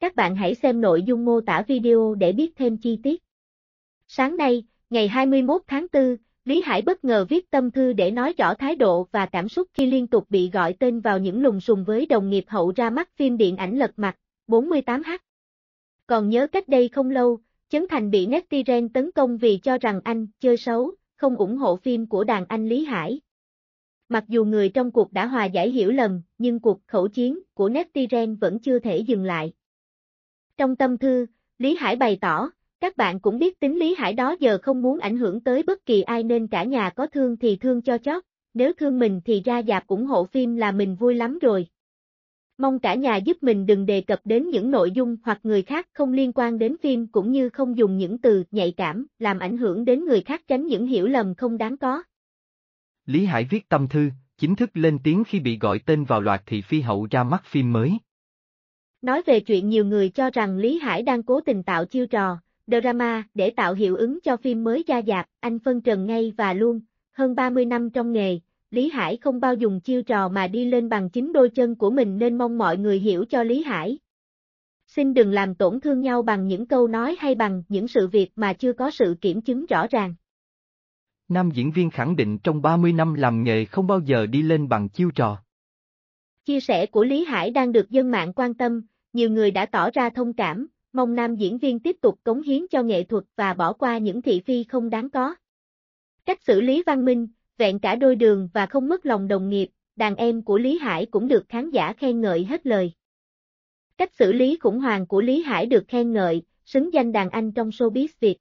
Các bạn hãy xem nội dung mô tả video để biết thêm chi tiết. Sáng nay, ngày 21 tháng 4, Lý Hải bất ngờ viết tâm thư để nói rõ thái độ và cảm xúc khi liên tục bị gọi tên vào những lùng xùm với đồng nghiệp hậu ra mắt phim điện ảnh lật mặt, 48H. Còn nhớ cách đây không lâu, Chấn Thành bị netizen tấn công vì cho rằng anh chơi xấu, không ủng hộ phim của đàn anh Lý Hải. Mặc dù người trong cuộc đã hòa giải hiểu lầm, nhưng cuộc khẩu chiến của netizen vẫn chưa thể dừng lại. Trong tâm thư, Lý Hải bày tỏ, các bạn cũng biết tính Lý Hải đó giờ không muốn ảnh hưởng tới bất kỳ ai nên cả nhà có thương thì thương cho chót, nếu thương mình thì ra dạp ủng hộ phim là mình vui lắm rồi. Mong cả nhà giúp mình đừng đề cập đến những nội dung hoặc người khác không liên quan đến phim cũng như không dùng những từ nhạy cảm làm ảnh hưởng đến người khác tránh những hiểu lầm không đáng có. Lý Hải viết tâm thư, chính thức lên tiếng khi bị gọi tên vào loạt thị phi hậu ra mắt phim mới. Nói về chuyện nhiều người cho rằng Lý Hải đang cố tình tạo chiêu trò, drama để tạo hiệu ứng cho phim mới ra dạp, anh phân trần ngay và luôn, hơn 30 năm trong nghề, Lý Hải không bao dùng chiêu trò mà đi lên bằng chính đôi chân của mình nên mong mọi người hiểu cho Lý Hải. Xin đừng làm tổn thương nhau bằng những câu nói hay bằng những sự việc mà chưa có sự kiểm chứng rõ ràng. Nam diễn viên khẳng định trong 30 năm làm nghề không bao giờ đi lên bằng chiêu trò. Chia sẻ của Lý Hải đang được dân mạng quan tâm, nhiều người đã tỏ ra thông cảm, mong nam diễn viên tiếp tục cống hiến cho nghệ thuật và bỏ qua những thị phi không đáng có. Cách xử lý văn minh, vẹn cả đôi đường và không mất lòng đồng nghiệp, đàn em của Lý Hải cũng được khán giả khen ngợi hết lời. Cách xử lý khủng hoảng của Lý Hải được khen ngợi, xứng danh đàn anh trong showbiz Việt.